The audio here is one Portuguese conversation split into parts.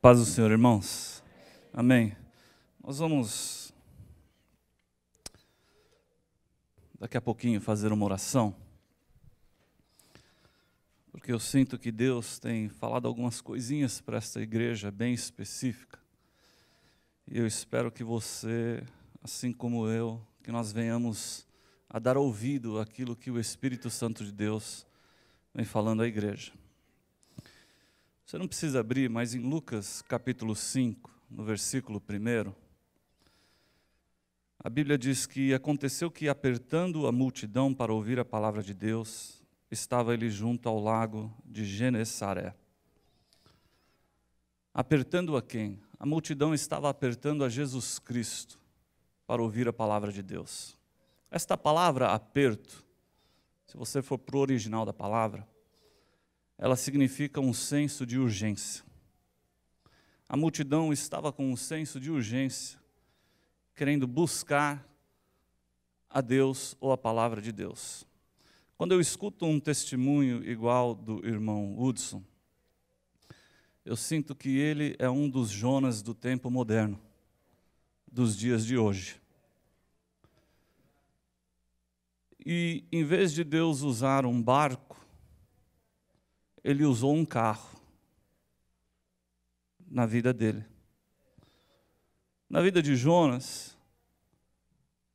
Paz do Senhor, irmãos. Amém. Nós vamos daqui a pouquinho fazer uma oração. Porque eu sinto que Deus tem falado algumas coisinhas para esta igreja bem específica. E eu espero que você, assim como eu, que nós venhamos a dar ouvido àquilo que o Espírito Santo de Deus vem falando à igreja. Você não precisa abrir, mas em Lucas capítulo 5, no versículo 1, a Bíblia diz que aconteceu que, apertando a multidão para ouvir a palavra de Deus, estava ele junto ao lago de Genessaré. Apertando a quem? A multidão estava apertando a Jesus Cristo para ouvir a palavra de Deus. Esta palavra, aperto, se você for para o original da palavra, ela significa um senso de urgência. A multidão estava com um senso de urgência, querendo buscar a Deus ou a palavra de Deus. Quando eu escuto um testemunho igual do irmão Hudson, eu sinto que ele é um dos Jonas do tempo moderno, dos dias de hoje. E em vez de Deus usar um barco ele usou um carro na vida dele. Na vida de Jonas,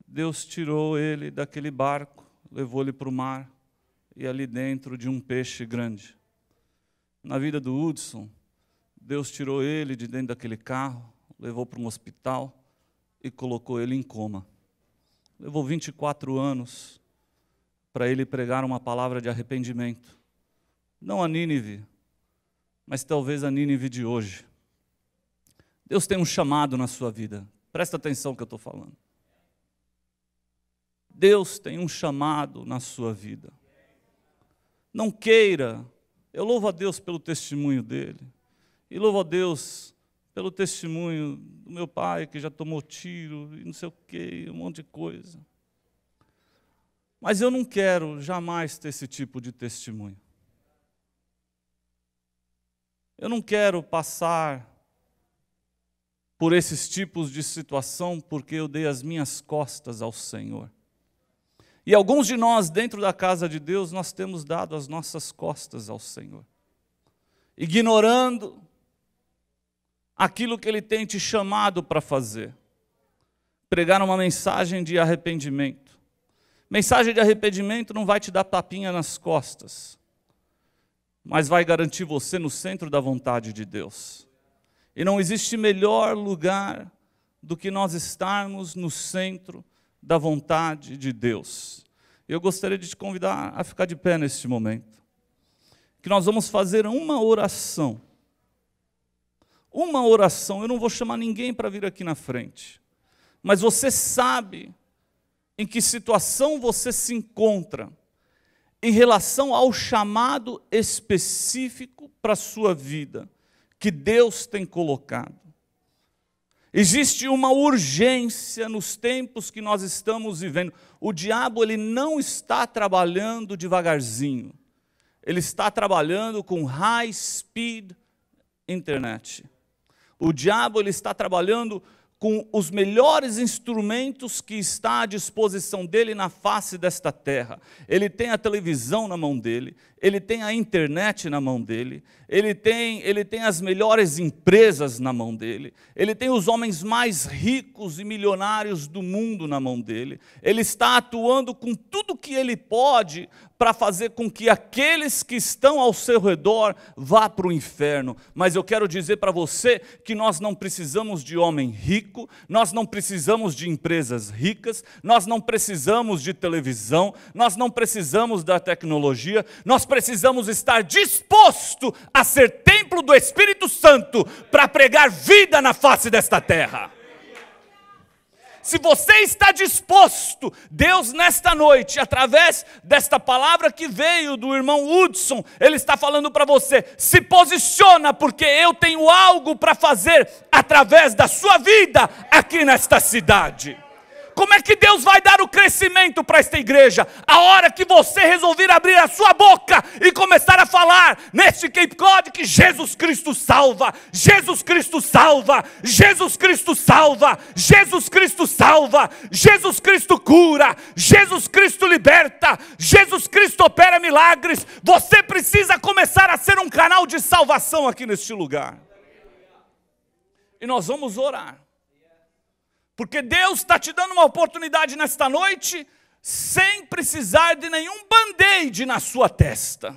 Deus tirou ele daquele barco, levou ele para o mar e ali dentro de um peixe grande. Na vida do Hudson, Deus tirou ele de dentro daquele carro, levou para um hospital e colocou ele em coma. Levou 24 anos para ele pregar uma palavra de arrependimento não a Nínive, mas talvez a Nínive de hoje. Deus tem um chamado na sua vida, presta atenção no que eu estou falando. Deus tem um chamado na sua vida. Não queira, eu louvo a Deus pelo testemunho dele, e louvo a Deus pelo testemunho do meu pai que já tomou tiro e não sei o que, um monte de coisa. Mas eu não quero jamais ter esse tipo de testemunho. Eu não quero passar por esses tipos de situação porque eu dei as minhas costas ao Senhor. E alguns de nós, dentro da casa de Deus, nós temos dado as nossas costas ao Senhor, ignorando aquilo que Ele tem te chamado para fazer. Pregar uma mensagem de arrependimento. Mensagem de arrependimento não vai te dar tapinha nas costas, mas vai garantir você no centro da vontade de Deus. E não existe melhor lugar do que nós estarmos no centro da vontade de Deus. Eu gostaria de te convidar a ficar de pé neste momento. Que nós vamos fazer uma oração. Uma oração. Eu não vou chamar ninguém para vir aqui na frente. Mas você sabe em que situação você se encontra em relação ao chamado específico para a sua vida, que Deus tem colocado. Existe uma urgência nos tempos que nós estamos vivendo. O diabo ele não está trabalhando devagarzinho. Ele está trabalhando com high speed internet. O diabo ele está trabalhando com os melhores instrumentos que está à disposição dele na face desta terra. Ele tem a televisão na mão dele, ele tem a internet na mão dele, ele tem, ele tem as melhores empresas na mão dele, ele tem os homens mais ricos e milionários do mundo na mão dele, ele está atuando com tudo que ele pode para fazer com que aqueles que estão ao seu redor vá para o inferno. Mas eu quero dizer para você que nós não precisamos de homem rico, nós não precisamos de empresas ricas, nós não precisamos de televisão, nós não precisamos da tecnologia, nós precisamos estar disposto a ser templo do Espírito Santo para pregar vida na face desta terra. Se você está disposto, Deus nesta noite, através desta palavra que veio do irmão Hudson, ele está falando para você: se posiciona, porque eu tenho algo para fazer através da sua vida aqui nesta cidade. Como é que Deus vai dar o crescimento para esta igreja? A hora que você resolver abrir a sua boca e começar a falar neste Cape Cod que Jesus Cristo salva, Jesus Cristo salva, Jesus Cristo salva, Jesus Cristo salva, Jesus Cristo cura, Jesus Cristo liberta, Jesus Cristo opera milagres. Você precisa começar a ser um canal de salvação aqui neste lugar. E nós vamos orar. Porque Deus está te dando uma oportunidade nesta noite, sem precisar de nenhum band-aid na sua testa,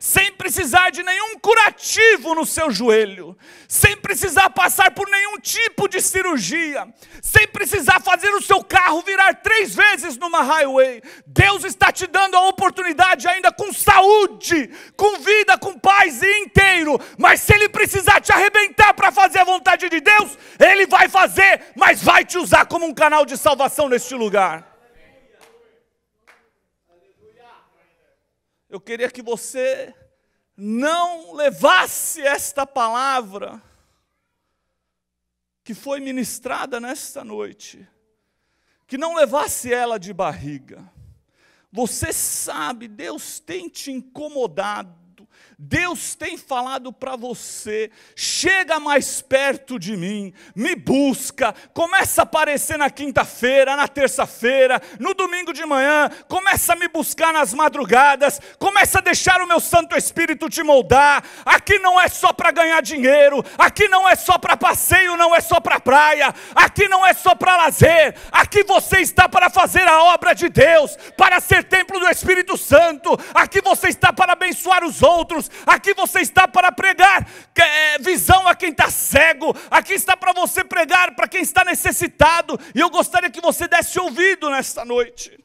sem precisar de nenhum curativo no seu joelho, sem precisar passar por nenhum tipo de cirurgia, sem precisar fazer o seu carro virar três vezes numa highway. Deus está te dando a oportunidade ainda saúde, com vida, com paz e inteiro. Mas se ele precisar te arrebentar para fazer a vontade de Deus, ele vai fazer, mas vai te usar como um canal de salvação neste lugar. Eu queria que você não levasse esta palavra que foi ministrada nesta noite, que não levasse ela de barriga. Você sabe, Deus tem te incomodado, Deus tem falado para você, chega mais perto de mim, me busca, começa a aparecer na quinta-feira, na terça-feira, no domingo de manhã, começa a me buscar nas madrugadas, começa a deixar o meu Santo Espírito te moldar. Aqui não é só para ganhar dinheiro, aqui não é só para passeio, não é só para praia, aqui não é só para lazer, aqui você está para fazer a obra de Deus, para ser templo do Espírito Santo, aqui você está para abençoar os outros aqui você está para pregar é, visão a quem está cego, aqui está para você pregar para quem está necessitado, e eu gostaria que você desse ouvido nesta noite.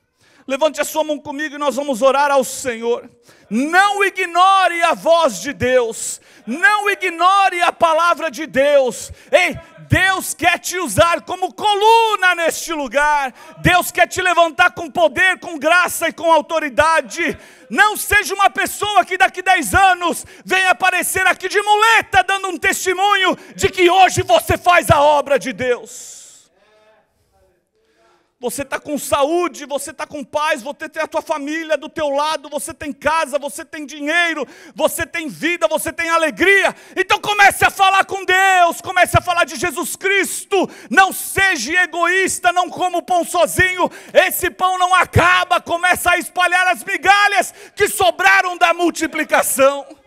Levante a sua mão comigo e nós vamos orar ao Senhor. Não ignore a voz de Deus, não ignore a palavra de Deus. Ei, Deus quer te usar como coluna neste lugar. Deus quer te levantar com poder, com graça e com autoridade. Não seja uma pessoa que daqui 10 anos venha aparecer aqui de muleta dando um testemunho de que hoje você faz a obra de Deus você está com saúde, você está com paz, você tem a tua família do teu lado, você tem casa, você tem dinheiro, você tem vida, você tem alegria. Então comece a falar com Deus, comece a falar de Jesus Cristo. Não seja egoísta, não coma o pão sozinho. Esse pão não acaba, começa a espalhar as migalhas que sobraram da multiplicação.